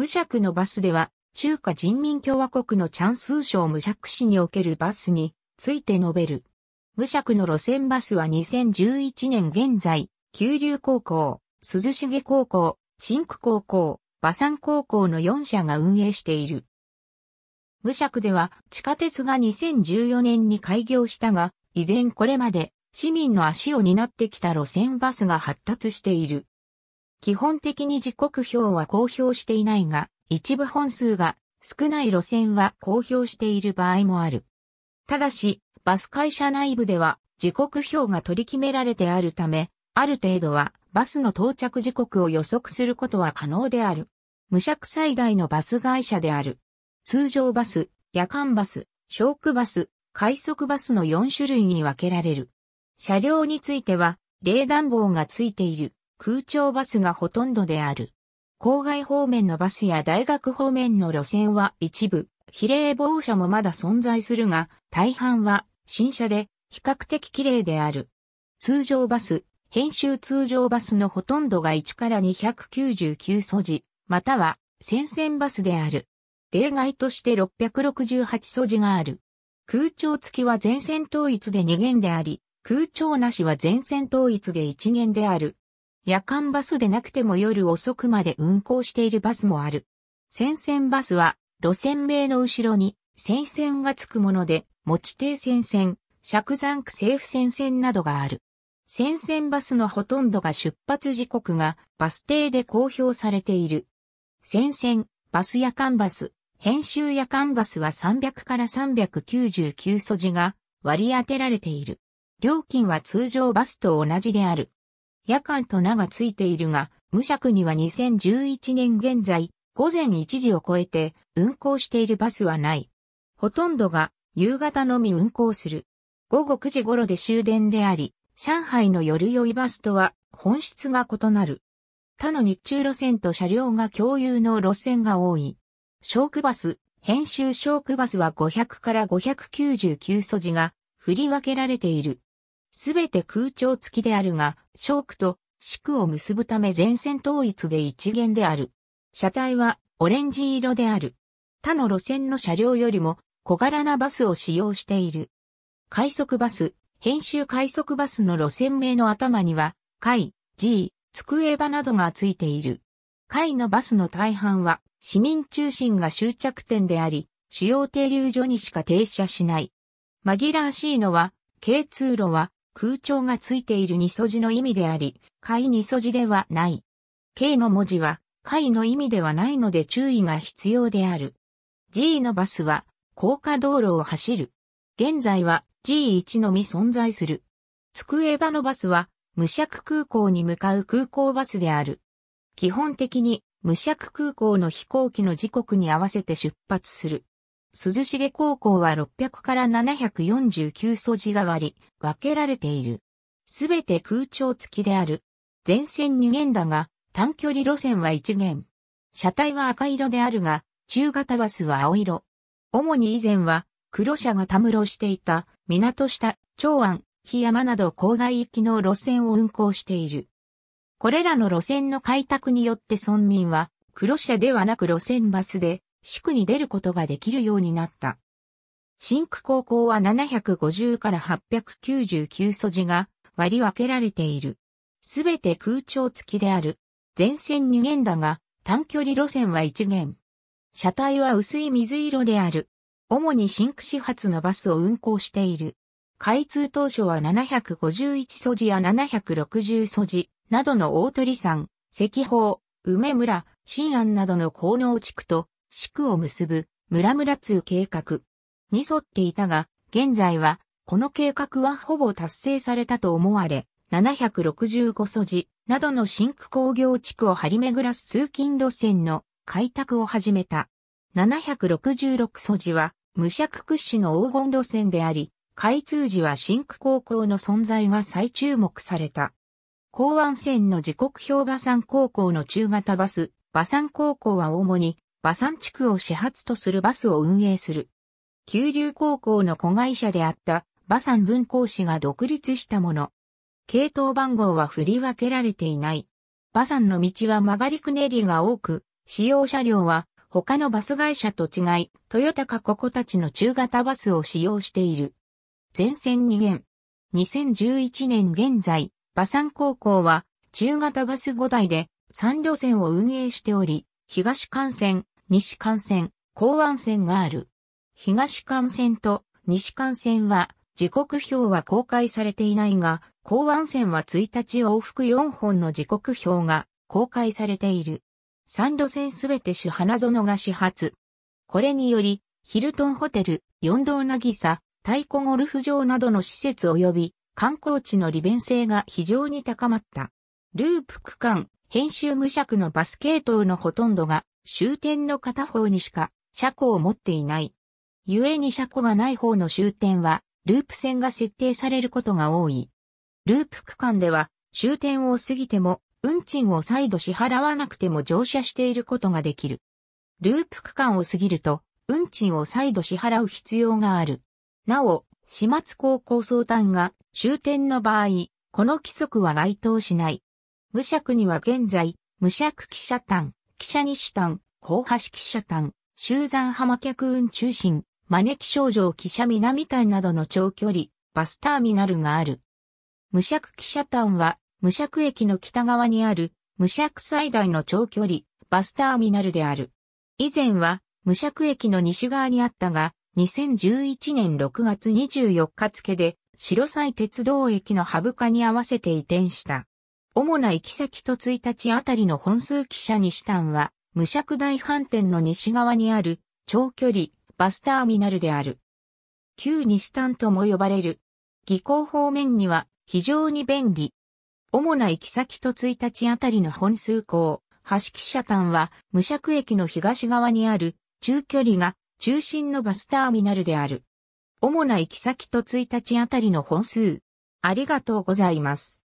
無尺のバスでは、中華人民共和国のチャンスー省無尺市におけるバスについて述べる。無尺の路線バスは2011年現在、九龍高校、鈴重高校、新区高校、馬山高校の4社が運営している。無尺では地下鉄が2014年に開業したが、以前これまで市民の足を担ってきた路線バスが発達している。基本的に時刻表は公表していないが、一部本数が少ない路線は公表している場合もある。ただし、バス会社内部では時刻表が取り決められてあるため、ある程度はバスの到着時刻を予測することは可能である。無釈最大のバス会社である。通常バス、夜間バス、小区バス、快速バスの4種類に分けられる。車両については、冷暖房がついている。空調バスがほとんどである。郊外方面のバスや大学方面の路線は一部、比例棒車もまだ存在するが、大半は新車で比較的綺麗である。通常バス、編集通常バスのほとんどが1から299素地、または戦線バスである。例外として668素地がある。空調付きは全線統一で2弦であり、空調なしは全線統一で1弦である。夜間バスでなくても夜遅くまで運行しているバスもある。戦線バスは、路線名の後ろに、戦線がつくもので、持ち手戦線、釈山区政府戦線などがある。戦線バスのほとんどが出発時刻がバス停で公表されている。戦線、バス夜間バス、編集夜間バスは300から399素地が割り当てられている。料金は通常バスと同じである。夜間と名がついているが、無尺には2011年現在、午前1時を超えて運行しているバスはない。ほとんどが夕方のみ運行する。午後9時頃で終電であり、上海の夜酔いバスとは本質が異なる。他の日中路線と車両が共有の路線が多い。ショークバス、編集ショークバスは500から599素地が振り分けられている。すべて空調付きであるが、小区と四区を結ぶため全線統一で一元である。車体はオレンジ色である。他の路線の車両よりも小柄なバスを使用している。快速バス、編集快速バスの路線名の頭には、海、G、机場などがついている。海のバスの大半は市民中心が終着点であり、主要停留所にしか停車しない。紛らわしいのは、軽通路は空調がついている二素字の意味であり、解二素字ではない。K の文字は位の意味ではないので注意が必要である。G のバスは高架道路を走る。現在は G1 のみ存在する。机場のバスは無釈空港に向かう空港バスである。基本的に無尺空港の飛行機の時刻に合わせて出発する。涼しげ高校は600から749素地が割り、分けられている。すべて空調付きである。全線2弦だが、短距離路線は1弦。車体は赤色であるが、中型バスは青色。主に以前は、黒車がたむろしていた、港下、長安、日山など郊外行きの路線を運行している。これらの路線の開拓によって村民は、黒車ではなく路線バスで、宿に出ることができるようになった。新区高校は750から899素地が割り分けられている。すべて空調付きである。全線2弦だが、短距離路線は1弦。車体は薄い水色である。主に新区始発のバスを運行している。開通当初は751素地や760素地などの大鳥山、石宝、梅村、新安などの高能地区と市区を結ぶ村村通計画に沿っていたが、現在は、この計画はほぼ達成されたと思われ、765素地などの新区工業地区を張り巡らす通勤路線の開拓を始めた。766素地は、無尺屈指の黄金路線であり、開通時は新区高校の存在が再注目された。港湾線の時刻表馬山高校の中型バス、馬山高校は主に馬山地区を始発とするバスを運営する。九龍高校の子会社であった馬山分校士が独立したもの。系統番号は振り分けられていない。馬山の道は曲がりくねりが多く、使用車両は他のバス会社と違い、トヨタかここたちの中型バスを使用している。全線2元。2011年現在、馬山高校は中型バス5台で3路線を運営しており、東幹線、西幹線、港湾線がある。東幹線と西幹線は、時刻表は公開されていないが、港湾線は1日往復4本の時刻表が公開されている。3路線すべて主花園が始発。これにより、ヒルトンホテル、四道なぎさ、太鼓ゴルフ場などの施設及び観光地の利便性が非常に高まった。ループ区間、編集無尺のバス系統のほとんどが終点の片方にしか車庫を持っていない。故に車庫がない方の終点は、ループ線が設定されることが多い。ループ区間では、終点を過ぎても、運賃を再度支払わなくても乗車していることができる。ループ区間を過ぎると、運賃を再度支払う必要がある。なお、始末高校相談が終点の場合、この規則は該当しない。無釈には現在、無釈汽車単、汽車西端、高橋汽車端、修山浜客運中心、招き症状汽車南端などの長距離、バスターミナルがある。無釈汽車端は、無釈駅の北側にある、無釈最大の長距離、バスターミナルである。以前は、無釈駅の西側にあったが、2011年6月24日付で、白斎鉄道駅のハブ化に合わせて移転した。主な行き先と1日あたりの本数汽車西端は、無尺大飯店の西側にある長距離バスターミナルである。旧西端とも呼ばれる。技巧方面には非常に便利。主な行き先と1日あたりの本数港、橋汽車端は無尺駅の東側にある中距離が中心のバスターミナルである。主な行き先と1日あたりの本数。ありがとうございます。